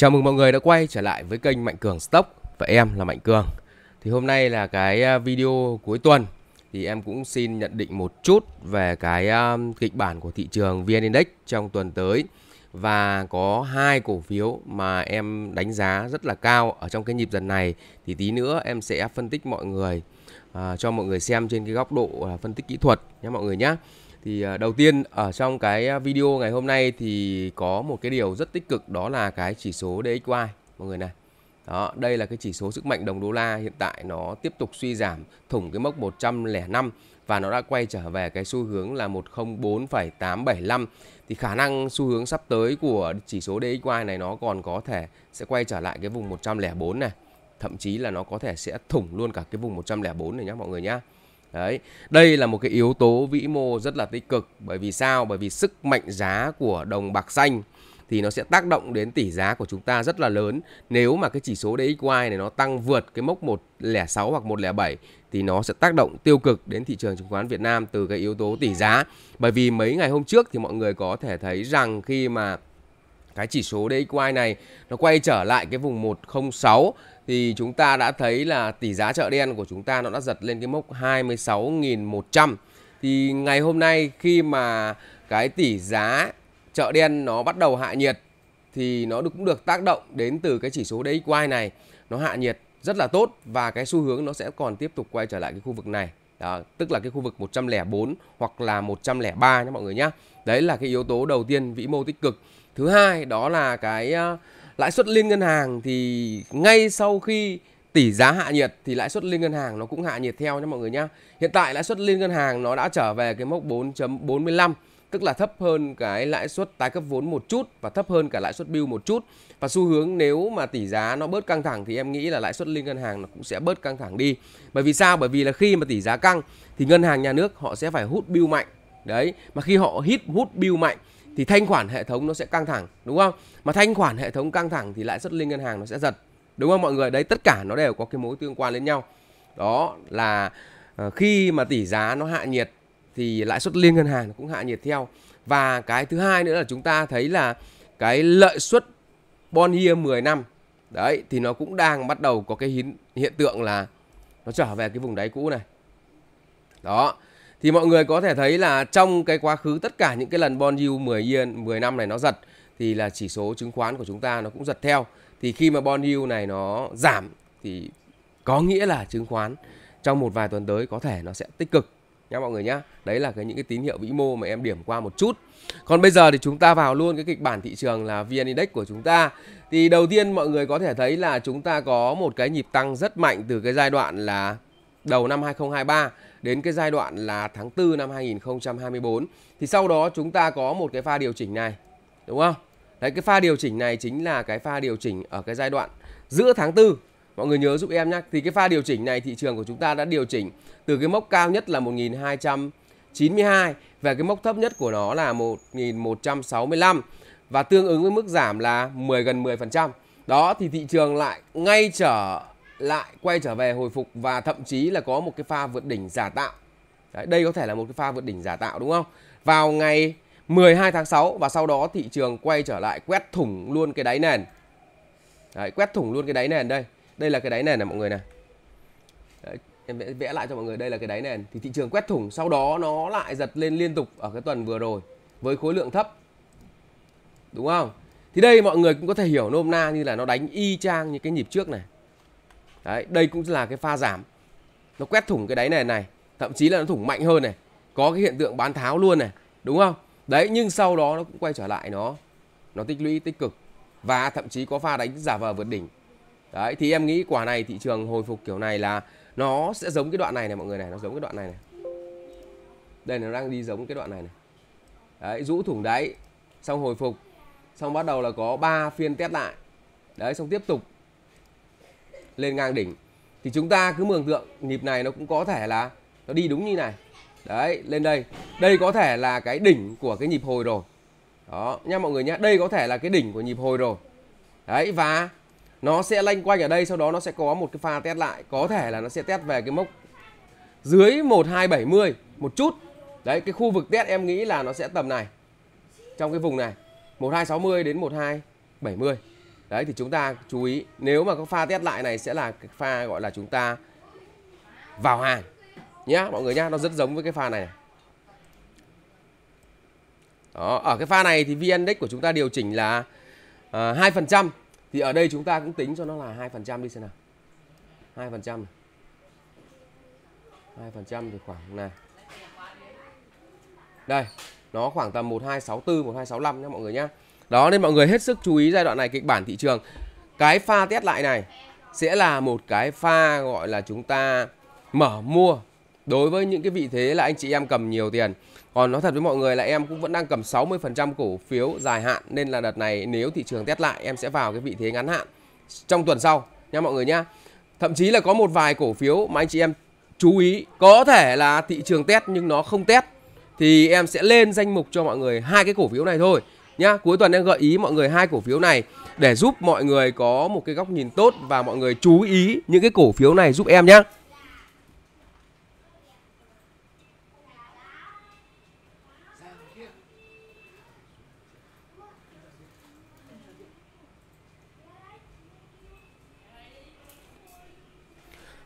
Chào mừng mọi người đã quay trở lại với kênh Mạnh Cường Stock và em là Mạnh Cường. Thì hôm nay là cái à, video cuối tuần thì em cũng xin nhận định một chút về cái à, kịch bản của thị trường VN Index trong tuần tới và có hai cổ phiếu mà em đánh giá rất là cao ở trong cái nhịp dần này thì tí nữa em sẽ phân tích mọi người à, cho mọi người xem trên cái góc độ à, phân tích kỹ thuật nhé mọi người nhé thì à, đầu tiên ở trong cái à, video ngày hôm nay thì có một cái điều rất tích cực đó là cái chỉ số DXY mọi người này đó đây là cái chỉ số sức mạnh đồng đô la hiện tại nó tiếp tục suy giảm thủng cái mốc 105 và nó đã quay trở về cái xu hướng là 104,875 thì khả năng xu hướng sắp tới của chỉ số DXY này nó còn có thể sẽ quay trở lại cái vùng 104 này thậm chí là nó có thể sẽ thủng luôn cả cái vùng 104 này nhé mọi người nhá Đấy, đây là một cái yếu tố vĩ mô rất là tích cực bởi vì sao? Bởi vì sức mạnh giá của đồng bạc xanh thì nó sẽ tác động đến tỷ giá của chúng ta rất là lớn. Nếu mà cái chỉ số DXY này nó tăng vượt cái mốc 106 hoặc 107 thì nó sẽ tác động tiêu cực đến thị trường chứng khoán Việt Nam từ cái yếu tố tỷ giá. Bởi vì mấy ngày hôm trước thì mọi người có thể thấy rằng khi mà cái chỉ số DXY này nó quay trở lại cái vùng 106 thì chúng ta đã thấy là tỷ giá chợ đen của chúng ta nó đã giật lên cái mốc 26.100. Thì ngày hôm nay khi mà cái tỷ giá chợ đen nó bắt đầu hạ nhiệt thì nó cũng được tác động đến từ cái chỉ số DXY e này nó hạ nhiệt rất là tốt và cái xu hướng nó sẽ còn tiếp tục quay trở lại cái khu vực này. Đó, tức là cái khu vực 104 hoặc là 103 nhé mọi người nhé. Đấy là cái yếu tố đầu tiên vĩ mô tích cực. Thứ hai đó là cái uh, lãi suất liên ngân hàng thì ngay sau khi tỷ giá hạ nhiệt thì lãi suất liên ngân hàng nó cũng hạ nhiệt theo nha mọi người nhá. Hiện tại lãi suất liên ngân hàng nó đã trở về cái mốc 4.45 tức là thấp hơn cái lãi suất tái cấp vốn một chút và thấp hơn cả lãi suất bill một chút. Và xu hướng nếu mà tỷ giá nó bớt căng thẳng thì em nghĩ là lãi suất liên ngân hàng nó cũng sẽ bớt căng thẳng đi. Bởi vì sao? Bởi vì là khi mà tỷ giá căng thì ngân hàng nhà nước họ sẽ phải hút bill mạnh. Đấy, mà khi họ hít hút bill mạnh thì thanh khoản hệ thống nó sẽ căng thẳng đúng không mà thanh khoản hệ thống căng thẳng thì lãi suất liên ngân hàng nó sẽ giật đúng không mọi người đấy tất cả nó đều có cái mối tương quan đến nhau đó là ờ, khi mà tỷ giá nó hạ nhiệt thì lãi suất liên ngân hàng cũng hạ nhiệt theo và cái thứ hai nữa là chúng ta thấy là cái lợi suất bond yield 10 năm đấy thì nó cũng đang bắt đầu có cái hiện tượng là nó trở về cái vùng đáy cũ này đó thì mọi người có thể thấy là trong cái quá khứ tất cả những cái lần bond yield 10 yên 10 năm này nó giật thì là chỉ số chứng khoán của chúng ta nó cũng giật theo. Thì khi mà bond yield này nó giảm thì có nghĩa là chứng khoán trong một vài tuần tới có thể nó sẽ tích cực nha mọi người nhá. Đấy là cái những cái tín hiệu vĩ mô mà em điểm qua một chút. Còn bây giờ thì chúng ta vào luôn cái kịch bản thị trường là VN Index của chúng ta. Thì đầu tiên mọi người có thể thấy là chúng ta có một cái nhịp tăng rất mạnh từ cái giai đoạn là đầu năm 2023 đến cái giai đoạn là tháng 4 năm 2024 thì sau đó chúng ta có một cái pha điều chỉnh này đúng không? Đấy cái pha điều chỉnh này chính là cái pha điều chỉnh ở cái giai đoạn giữa tháng 4 Mọi người nhớ giúp em nhé. Thì cái pha điều chỉnh này thị trường của chúng ta đã điều chỉnh từ cái mốc cao nhất là 1292 và cái mốc thấp nhất của nó là 1165 và tương ứng với mức giảm là 10 gần 10%. Đó thì thị trường lại ngay trở lại quay trở về hồi phục và thậm chí là có một cái pha vượt đỉnh giả tạo. Đấy, đây có thể là một cái pha vượt đỉnh giả tạo đúng không? Vào ngày 12 tháng 6 và sau đó thị trường quay trở lại quét thủng luôn cái đáy nền. Đấy, quét thủng luôn cái đáy nền đây. Đây là cái đáy nền này mọi người này. Đấy, em vẽ, vẽ lại cho mọi người đây là cái đáy nền. Thì thị trường quét thủng sau đó nó lại giật lên liên tục ở cái tuần vừa rồi với khối lượng thấp. Đúng không? Thì đây mọi người cũng có thể hiểu nôm na như là nó đánh y chang như cái nhịp trước này. Đấy, đây cũng là cái pha giảm. Nó quét thủng cái đáy này này, thậm chí là nó thủng mạnh hơn này. Có cái hiện tượng bán tháo luôn này, đúng không? Đấy, nhưng sau đó nó cũng quay trở lại nó nó tích lũy tích cực và thậm chí có pha đánh giả vờ vượt đỉnh. Đấy thì em nghĩ quả này thị trường hồi phục kiểu này là nó sẽ giống cái đoạn này này mọi người này, nó giống cái đoạn này này. Đây nó đang đi giống cái đoạn này này. Đấy, rũ thủng đáy, xong hồi phục, xong bắt đầu là có 3 phiên test lại. Đấy, xong tiếp tục lên ngang đỉnh thì chúng ta cứ mường tượng nhịp này nó cũng có thể là nó đi đúng như này đấy lên đây đây có thể là cái đỉnh của cái nhịp hồi rồi đó nha mọi người nhé đây có thể là cái đỉnh của nhịp hồi rồi đấy và nó sẽ lanh quanh ở đây sau đó nó sẽ có một cái pha test lại có thể là nó sẽ test về cái mốc dưới 1270 một chút đấy cái khu vực test em nghĩ là nó sẽ tầm này trong cái vùng này 1260 đến 1270 đấy thì chúng ta chú ý nếu mà có pha test lại này sẽ là cái pha gọi là chúng ta vào hàng nhá mọi người nhá nó rất giống với cái pha này đó ở cái pha này thì vn index của chúng ta điều chỉnh là à, hai phần trăm thì ở đây chúng ta cũng tính cho nó là hai phần trăm đi xem nào hai phần trăm hai phần trăm thì khoảng này đây nó khoảng tầm một hai sáu bốn một hai sáu năm nhá mọi người nhá đó nên mọi người hết sức chú ý giai đoạn này kịch bản thị trường. Cái pha test lại này sẽ là một cái pha gọi là chúng ta mở mua đối với những cái vị thế là anh chị em cầm nhiều tiền. Còn nói thật với mọi người là em cũng vẫn đang cầm 60% cổ phiếu dài hạn nên là đợt này nếu thị trường test lại em sẽ vào cái vị thế ngắn hạn trong tuần sau nha mọi người nhá. Thậm chí là có một vài cổ phiếu mà anh chị em chú ý có thể là thị trường test nhưng nó không test thì em sẽ lên danh mục cho mọi người hai cái cổ phiếu này thôi nhá. Cuối tuần em gợi ý mọi người hai cổ phiếu này để giúp mọi người có một cái góc nhìn tốt và mọi người chú ý những cái cổ phiếu này giúp em nhé.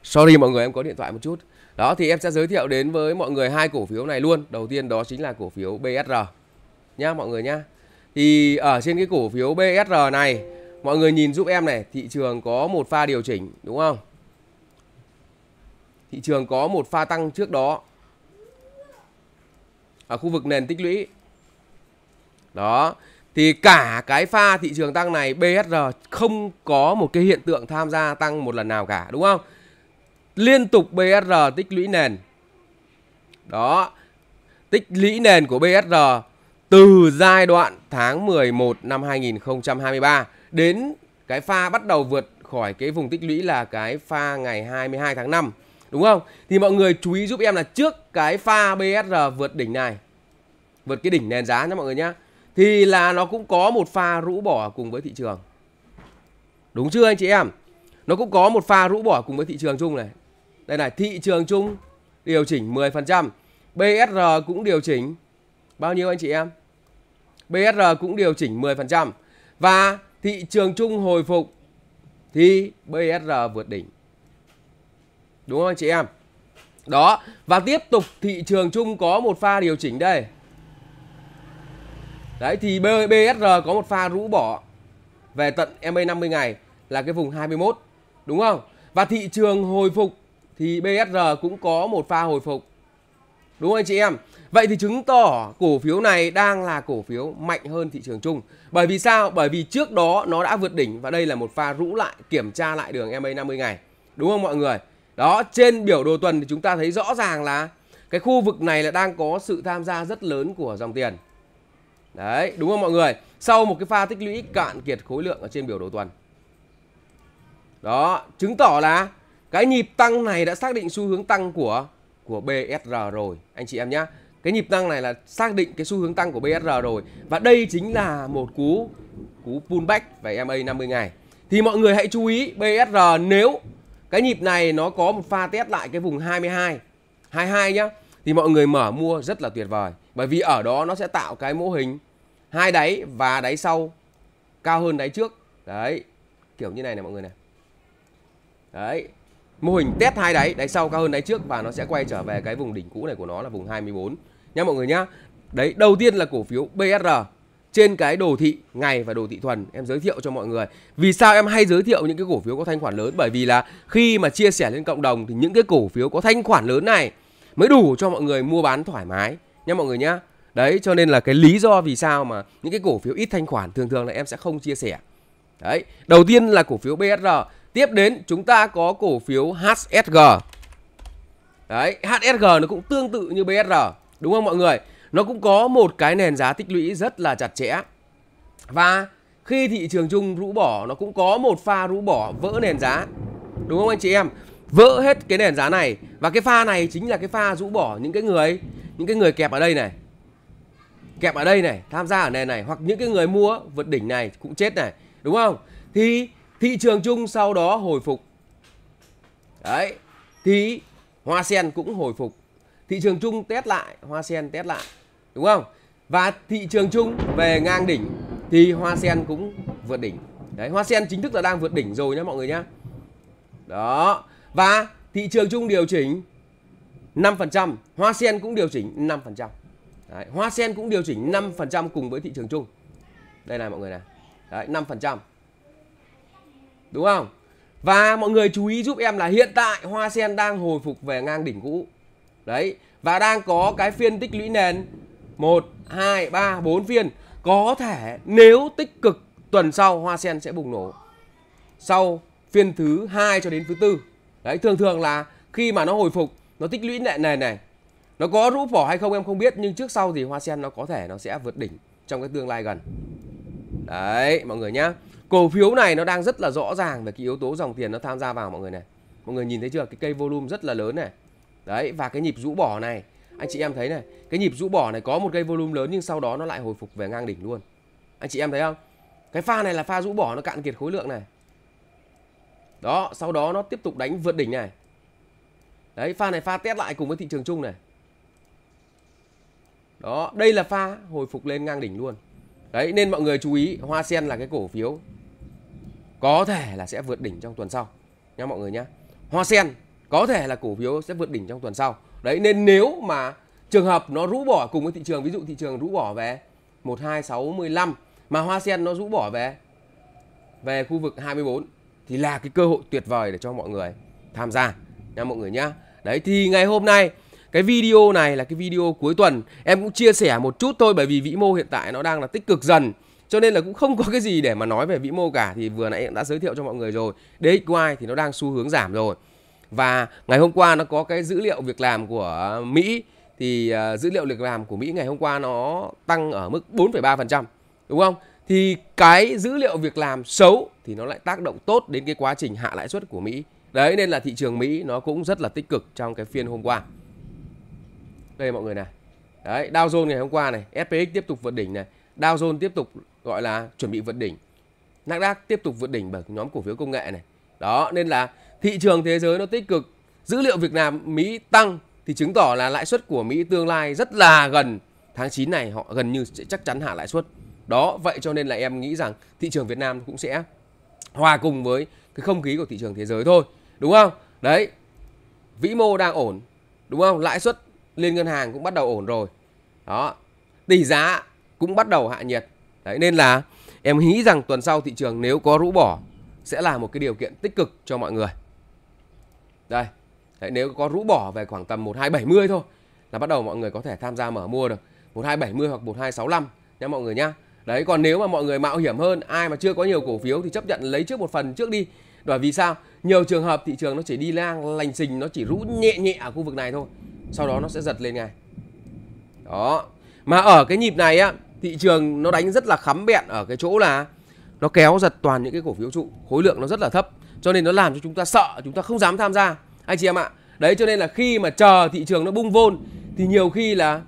Sorry mọi người em có điện thoại một chút. Đó thì em sẽ giới thiệu đến với mọi người hai cổ phiếu này luôn. Đầu tiên đó chính là cổ phiếu BSR. nha mọi người nha thì ở trên cái cổ phiếu BSR này mọi người nhìn giúp em này thị trường có một pha điều chỉnh đúng không thị trường có một pha tăng trước đó ở khu vực nền tích lũy đó thì cả cái pha thị trường tăng này BSR không có một cái hiện tượng tham gia tăng một lần nào cả đúng không liên tục BSR tích lũy nền đó tích lũy nền của BSR từ giai đoạn tháng 11 năm 2023 đến cái pha bắt đầu vượt khỏi cái vùng tích lũy là cái pha ngày 22 tháng 5 đúng không? Thì mọi người chú ý giúp em là trước cái pha BSR vượt đỉnh này vượt cái đỉnh nền giá nhé mọi người nhé thì là nó cũng có một pha rũ bỏ cùng với thị trường đúng chưa anh chị em nó cũng có một pha rũ bỏ cùng với thị trường chung này đây này thị trường chung điều chỉnh 10% BSR cũng điều chỉnh bao nhiêu anh chị em BSR cũng điều chỉnh 10% và thị trường chung hồi phục thì BSR vượt đỉnh. Đúng không anh chị em? Đó, và tiếp tục thị trường chung có một pha điều chỉnh đây. Đấy thì BSR có một pha rũ bỏ về tận MA 50 ngày là cái vùng 21, đúng không? Và thị trường hồi phục thì BSR cũng có một pha hồi phục đúng không anh chị em vậy thì chứng tỏ cổ phiếu này đang là cổ phiếu mạnh hơn thị trường chung bởi vì sao bởi vì trước đó nó đã vượt đỉnh và đây là một pha rũ lại kiểm tra lại đường MA 50 ngày đúng không mọi người đó trên biểu đồ tuần thì chúng ta thấy rõ ràng là cái khu vực này là đang có sự tham gia rất lớn của dòng tiền đấy đúng không mọi người sau một cái pha tích lũy cạn kiệt khối lượng ở trên biểu đồ tuần đó chứng tỏ là cái nhịp tăng này đã xác định xu hướng tăng của của BSR rồi anh chị em nhé cái nhịp tăng này là xác định cái xu hướng tăng của BSR rồi và đây chính là một cú cú pullback về MA 50 ngày thì mọi người hãy chú ý BSR nếu cái nhịp này nó có một pha test lại cái vùng 22 22 nhá thì mọi người mở mua rất là tuyệt vời bởi vì ở đó nó sẽ tạo cái mô hình hai đáy và đáy sau cao hơn đáy trước đấy kiểu như này này mọi người này đấy mô hình test hai đáy đáy sau cao hơn đáy trước và nó sẽ quay trở về cái vùng đỉnh cũ này của nó là vùng 24 nhá mọi người nhá đấy đầu tiên là cổ phiếu BSR trên cái đồ thị ngày và đồ thị thuần em giới thiệu cho mọi người vì sao em hay giới thiệu những cái cổ phiếu có thanh khoản lớn bởi vì là khi mà chia sẻ lên cộng đồng thì những cái cổ phiếu có thanh khoản lớn này mới đủ cho mọi người mua bán thoải mái nhá mọi người nhá đấy cho nên là cái lý do vì sao mà những cái cổ phiếu ít thanh khoản thường thường là em sẽ không chia sẻ đấy đầu tiên là cổ phiếu BSR Tiếp đến chúng ta có cổ phiếu HSG. Đấy, HSG nó cũng tương tự như BSR, đúng không mọi người? Nó cũng có một cái nền giá tích lũy rất là chặt chẽ. Và khi thị trường chung rũ bỏ nó cũng có một pha rũ bỏ vỡ nền giá. Đúng không anh chị em? Vỡ hết cái nền giá này và cái pha này chính là cái pha rũ bỏ những cái người những cái người kẹp ở đây này. Kẹp ở đây này, tham gia ở nền này hoặc những cái người mua vượt đỉnh này cũng chết này, đúng không? Thì Thị trường chung sau đó hồi phục. Đấy. Thì Hoa Sen cũng hồi phục. Thị trường chung test lại, Hoa Sen test lại. Đúng không? Và thị trường chung về ngang đỉnh thì Hoa Sen cũng vượt đỉnh. Đấy, Hoa Sen chính thức là đang vượt đỉnh rồi nhá mọi người nhá. Đó. Và thị trường chung điều chỉnh 5%, Hoa Sen cũng điều chỉnh 5%. Đấy, Hoa Sen cũng điều chỉnh 5% cùng với thị trường chung. Đây này mọi người này. Đấy, 5% đúng không và mọi người chú ý giúp em là hiện tại hoa sen đang hồi phục về ngang đỉnh cũ đấy và đang có cái phiên tích lũy nền 1, 2, 3, 4 phiên có thể nếu tích cực tuần sau hoa sen sẽ bùng nổ sau phiên thứ hai cho đến thứ tư đấy thường thường là khi mà nó hồi phục nó tích lũy nền này nó có rũ bỏ hay không em không biết nhưng trước sau thì hoa sen nó có thể nó sẽ vượt đỉnh trong cái tương lai gần đấy mọi người nhá cổ phiếu này nó đang rất là rõ ràng về cái yếu tố dòng tiền nó tham gia vào mọi người này mọi người nhìn thấy chưa cái cây volume rất là lớn này đấy và cái nhịp rũ bỏ này anh chị em thấy này cái nhịp rũ bỏ này có một cây volume lớn nhưng sau đó nó lại hồi phục về ngang đỉnh luôn anh chị em thấy không cái pha này là pha rũ bỏ nó cạn kiệt khối lượng này đó sau đó nó tiếp tục đánh vượt đỉnh này đấy pha này pha test lại cùng với thị trường chung này đó đây là pha hồi phục lên ngang đỉnh luôn đấy nên mọi người chú ý hoa sen là cái cổ phiếu có thể là sẽ vượt đỉnh trong tuần sau nhá mọi người nhá hoa sen có thể là cổ phiếu sẽ vượt đỉnh trong tuần sau đấy nên nếu mà trường hợp nó rũ bỏ cùng với thị trường ví dụ thị trường rũ bỏ về một hai sáu mười lăm mà hoa sen nó rũ bỏ về về khu vực 24 thì là cái cơ hội tuyệt vời để cho mọi người tham gia nha mọi người nhá. Đấy thì ngày hôm nay cái video này là cái video cuối tuần em cũng chia sẻ một chút thôi bởi vì vĩ mô hiện tại nó đang là tích cực dần cho nên là cũng không có cái gì để mà nói về vĩ mô cả thì vừa nãy đã giới thiệu cho mọi người rồi DXY thì nó đang xu hướng giảm rồi và ngày hôm qua nó có cái dữ liệu việc làm của Mỹ thì à, dữ liệu việc làm của Mỹ ngày hôm qua nó tăng ở mức 4,3% đúng không? Thì cái dữ liệu việc làm xấu thì nó lại tác động tốt đến cái quá trình hạ lãi suất của Mỹ. Đấy nên là thị trường Mỹ nó cũng rất là tích cực trong cái phiên hôm qua. Đây mọi người này. Đấy, Dow Jones ngày hôm qua này, SPX tiếp tục vượt đỉnh này. Dow Jones tiếp tục gọi là chuẩn bị vượt đỉnh. Nasdaq tiếp tục vượt đỉnh bởi nhóm cổ phiếu công nghệ này. Đó nên là thị trường thế giới nó tích cực. Dữ liệu Việt Nam Mỹ tăng thì chứng tỏ là lãi suất của Mỹ tương lai rất là gần tháng 9 này họ gần như sẽ chắc chắn hạ lãi suất. Đó vậy cho nên là em nghĩ rằng thị trường Việt Nam cũng sẽ hòa cùng với cái không khí của thị trường thế giới thôi, đúng không? Đấy. Vĩ mô đang ổn, đúng không? Lãi suất liên ngân hàng cũng bắt đầu ổn rồi. Đó. Tỷ giá cũng bắt đầu hạ nhiệt đấy nên là em hí rằng tuần sau thị trường nếu có rũ bỏ sẽ là một cái điều kiện tích cực cho mọi người đây đấy, nếu có rũ bỏ về khoảng tầm 1270 thôi là bắt đầu mọi người có thể tham gia mở mua được 1270 hoặc 1265 nha mọi người nhá đấy còn nếu mà mọi người mạo hiểm hơn ai mà chưa có nhiều cổ phiếu thì chấp nhận lấy trước một phần trước đi bởi vì sao nhiều trường hợp thị trường nó chỉ đi lang lành xình nó chỉ rũ nhẹ nhẹ ở khu vực này thôi sau đó nó sẽ giật lên ngay đó mà ở cái nhịp này á thị trường nó đánh rất là khắm bẹn ở cái chỗ là nó kéo giật toàn những cái cổ phiếu trụ khối lượng nó rất là thấp cho nên nó làm cho chúng ta sợ chúng ta không dám tham gia anh chị em ạ đấy cho nên là khi mà chờ thị trường nó bung vôn thì nhiều khi là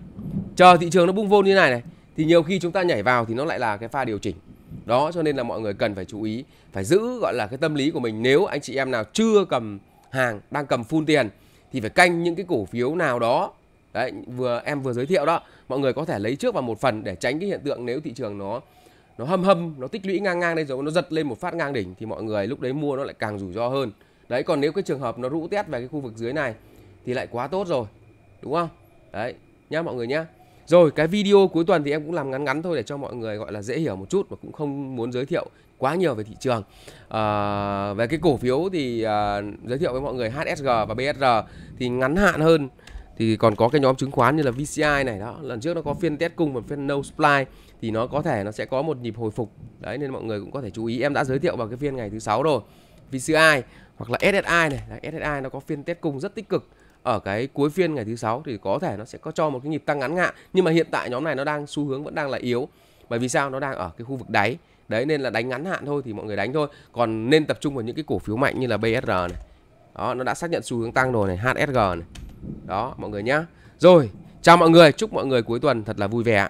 chờ thị trường nó bung vôn như này này thì nhiều khi chúng ta nhảy vào thì nó lại là cái pha điều chỉnh đó cho nên là mọi người cần phải chú ý phải giữ gọi là cái tâm lý của mình nếu anh chị em nào chưa cầm hàng đang cầm full tiền thì phải canh những cái cổ phiếu nào đó đấy vừa em vừa giới thiệu đó mọi người có thể lấy trước vào một phần để tránh cái hiện tượng nếu thị trường nó nó hâm hâm nó tích lũy ngang ngang đây rồi nó giật lên một phát ngang đỉnh thì mọi người lúc đấy mua nó lại càng rủi ro hơn đấy còn nếu cái trường hợp nó rũ tét về cái khu vực dưới này thì lại quá tốt rồi đúng không đấy nhá mọi người nhá rồi cái video cuối tuần thì em cũng làm ngắn ngắn thôi để cho mọi người gọi là dễ hiểu một chút và cũng không muốn giới thiệu quá nhiều về thị trường à, về cái cổ phiếu thì à, giới thiệu với mọi người HSG và BSR thì ngắn hạn hơn thì còn có cái nhóm chứng khoán như là VCI này đó lần trước nó có phiên test cung và phiên no supply thì nó có thể nó sẽ có một nhịp hồi phục đấy nên mọi người cũng có thể chú ý em đã giới thiệu vào cái phiên ngày thứ sáu rồi VCI hoặc là SSI này đấy, SSI nó có phiên test cung rất tích cực ở cái cuối phiên ngày thứ sáu thì có thể nó sẽ có cho một cái nhịp tăng ngắn hạn nhưng mà hiện tại nhóm này nó đang xu hướng vẫn đang là yếu bởi vì sao nó đang ở cái khu vực đáy đấy nên là đánh ngắn hạn thôi thì mọi người đánh thôi còn nên tập trung vào những cái cổ phiếu mạnh như là BSR này đó nó đã xác nhận xu hướng tăng rồi này HSG này đó mọi người nhá rồi chào mọi người chúc mọi người cuối tuần thật là vui vẻ